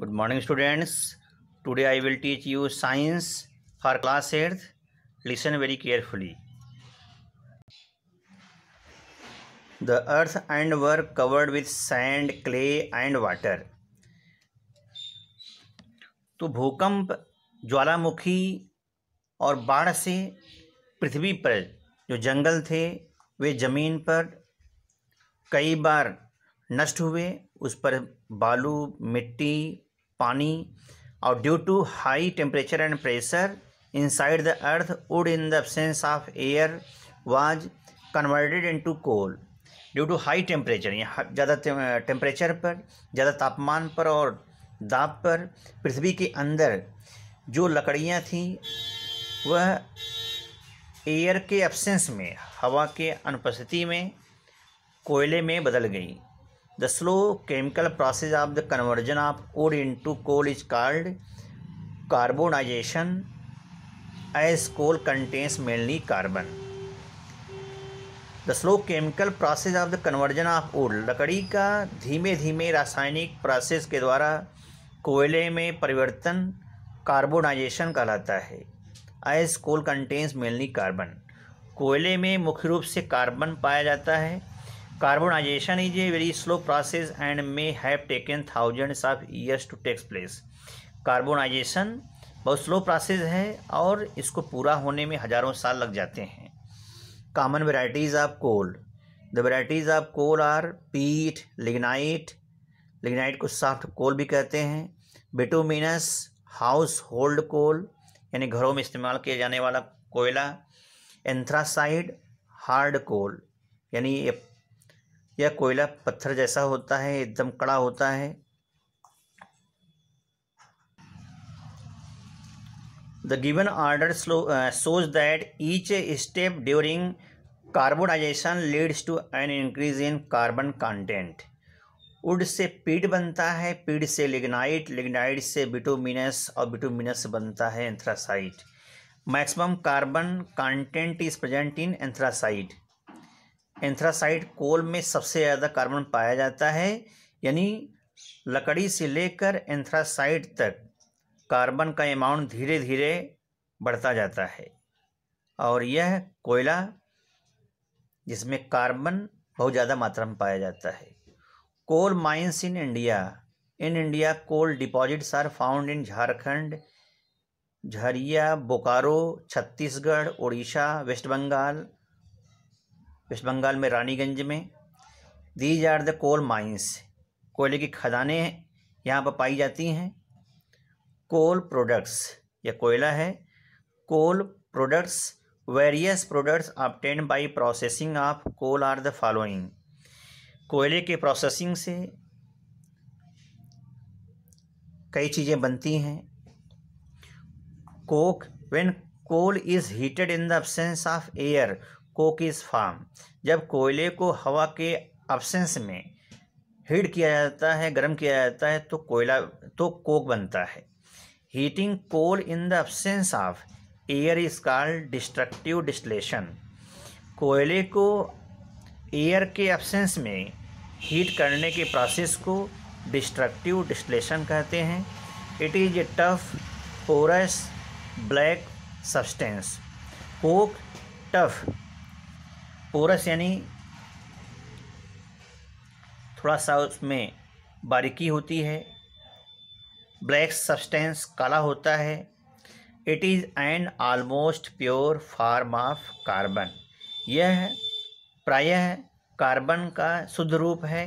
Good morning students today I will teach you science for class earth listen very carefully the earth and were covered with sand clay and water तो भूकंप ज्वालामुखी और बाढ़ से पृथ्वी पर जो जंगल थे वे जमीन पर कई बार नष्ट हुए उस पर बालू मिट्टी पानी और due to high temperature and pressure inside the earth wood in the absence of air was converted into coal due to high temperature यहाँ ज़्यादा टेम्परेचर पर ज़्यादा तापमान पर और दाब पर पृथ्वी के अंदर जो लकड़ियाँ थीं वह एयर के एब्सेंस में हवा के अनुपस्थिति में कोयले में बदल गई slow chemical process of the conversion of of into coal is called carbonization as coal contains mainly carbon the slow chemical process of the conversion of wood लकड़ी का धीमे धीमे रासायनिक प्रोसेस के द्वारा कोयले में परिवर्तन कार्बोनाइजेशन कहलाता है as coal contains mainly carbon कोयले में मुख्य रूप से कार्बन पाया जाता है Carbonization is a very slow process and may have taken thousands of years to take place. Carbonization बहुत स्लो प्रोसेस है और इसको पूरा होने में हज़ारों साल लग जाते हैं common varieties of coal the varieties of coal are peat lignite lignite को सॉफ्ट कोल भी कहते हैं बिटोमिनस हाउस होल्ड कोल यानी घरों में इस्तेमाल किया जाने वाला कोयला एंथ्रासाइड हार्ड कोल यानी ये यह कोयला पत्थर जैसा होता है एकदम कड़ा होता है the given order slow shows that each step during carbonization leads to an increase in carbon carbon wood से पीड बनता है पीड से लिग्नाइट लिग्नाइट से बिटोमिनस और बिटोमिनस बनता है anthracite maximum carbon content is present in anthracite anthracite coal में सबसे ज़्यादा कार्बन पाया जाता है यानी लकड़ी से लेकर एंथ्रासाइट तक कार्बन का अमाउंट धीरे धीरे बढ़ता जाता है और यह कोयला जिसमें कार्बन बहुत ज़्यादा मात्रा में पाया जाता है coal mines in India in India coal deposits are found in Jharkhand Jharia Bokaro Chhattisgarh Orissa West Bengal West Bengal में रानीगंज में these are the coal mines कोयले की खदानें यहाँ पर पाई जाती हैं कोल प्रोडक्ट्स या कोयला है coal products various products obtained by processing of coal are the following कोयले के प्रोसेसिंग से कई चीज़ें बनती हैं coke when coal is heated in the absence of air coke is form जब कोयले को हवा के अब्सेंस में हीट किया जाता है गर्म किया जाता है तो कोयला तो कोक बनता है heating coal in the absence of air is called destructive distillation कोयले को एयर के अब्सेंस में हीट करने के प्रोसेस को डिस्ट्रक्टिव डिस्लेशन कहते हैं it is a tough porous black substance coke tough porous यानी थोड़ा सा उसमें बारीकी होती है ब्लैक सब्सटेंस काला होता है it is and almost pure form of carbon यह प्रायः कार्बन का शुद्ध रूप है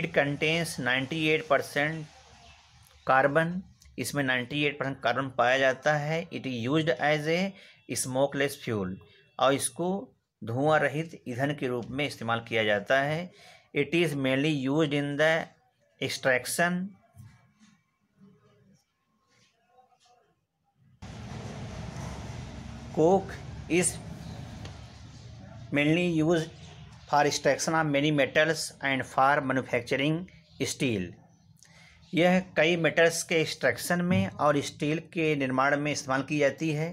इट कंटेन्स 98 परसेंट कार्बन इसमें 98 परसेंट कार्बन पाया जाता है it is use as a smokeless fuel और इसको धुआं रहित ईंधन के रूप में इस्तेमाल किया जाता है it is mainly use in the extraction coke is mainly use for extraction of many metals and for manufacturing steel यह कई मेटल्स के एक्सट्रैक्शन में और स्टील के निर्माण में इस्तेमाल की जाती है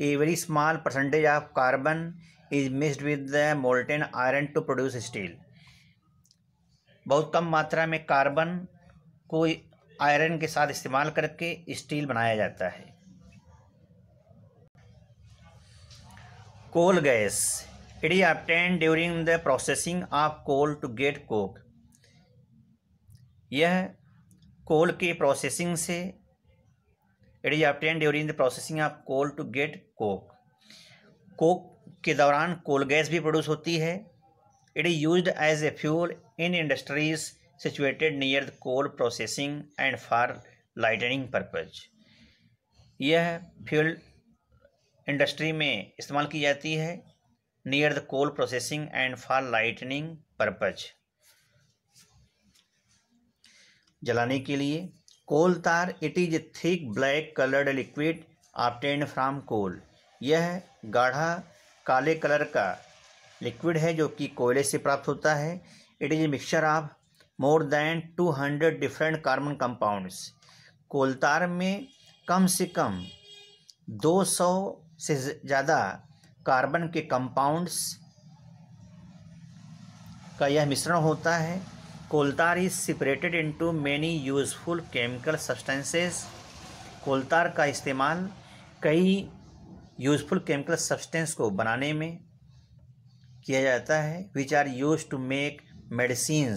a very small percentage of carbon is mixed with the molten iron to produce steel बहुत कम मात्रा में कार्बन को आयरन के साथ इस्तेमाल करके स्टील बनाया जाता है coal gas it is obtained during the processing of coal to get coke यह कोल की प्रोसेसिंग से it is obtained during the processing of coal to get coke coke के दौरान कोल गैस भी प्रोड्यूस होती है it is use as a fuel in industries situated near coal processing and for lightning purpose यह fuel industry में इस्तेमाल की जाती है near the coal processing and for lightning purpose जलाने के लिए coal tar it is a thick black coloured liquid obtained from coal यह गाढ़ा काले कलर का लिक्विड है जो कि कोयले से प्राप्त होता है it is a mixture of more than two hundred different carbon compounds coal tar में कम से कम दो सौ से ज़्यादा कार्बन के कंपाउंड्स का यह मिश्रण होता है coal tar is separated into many useful chemical substances coal tar का इस्तेमाल कई यूजफुल केमिकल सब्सटेंस को बनाने में किया जाता है which are use to make medicine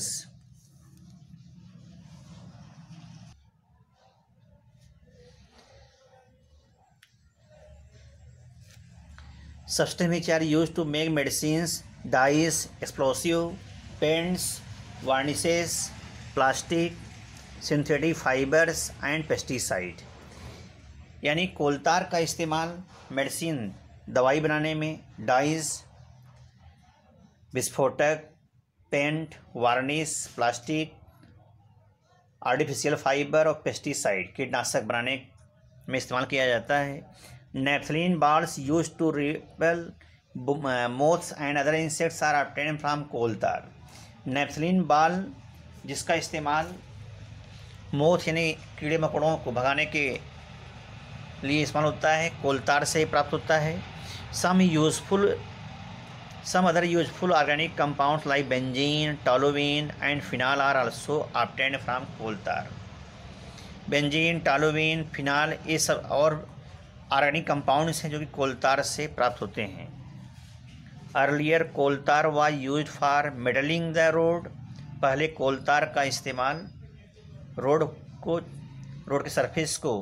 substance which are use to make medicine dyes explosive paints varnishes plastic synthetic fibres and pesticide यानी कोलतार का इस्तेमाल मेडिसिन दवाई बनाने में डाइज विस्फोटक paint varnish plastic artificial fibre और पेस्टिसाइड कीटनाशक बनाने में इस्तेमाल किया जाता है naphthalene bars use to repel moths and other insects are obtained from coal tar naphthalene ball जिसका इस्तेमाल मोथ यानी कीड़े मकोड़ों को भगाने के लिए इस्तेमाल होता है कोलतार से प्राप्त होता है some useful some other useful organic compound like benzene toluene and phenol are also obtained from coal tar benzene toluene phenol ये सब और ऑर्गेनिक कंपाउंड्स हैं जो कि कोलतार से प्राप्त होते हैं earlier coal tar was use for metalling the road पहले कोलतार का इस्तेमाल रोड को रोड के सरफेस को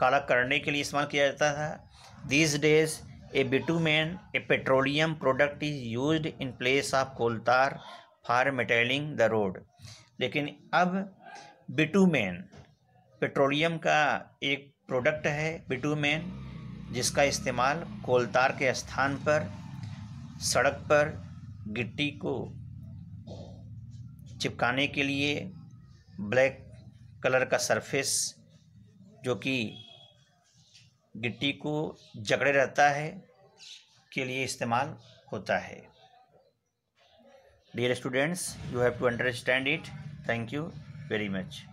काला करने के लिए इस्तेमाल किया जाता था these days a bitumen a petroleum product is use in place of coal tar for metalling the road लेकिन अब बिटूमेन पेट्रोलियम का एक प्रोडक्ट है बिटूमेन जिसका इस्तेमाल कोलतार के स्थान पर सड़क पर गिट्टी को चिपकाने के लिए ब्लैक कलर का सरफेस जो कि गिट्टी को जकड़े रहता है के लिए इस्तेमाल होता है dear students you have to understand it thank you very much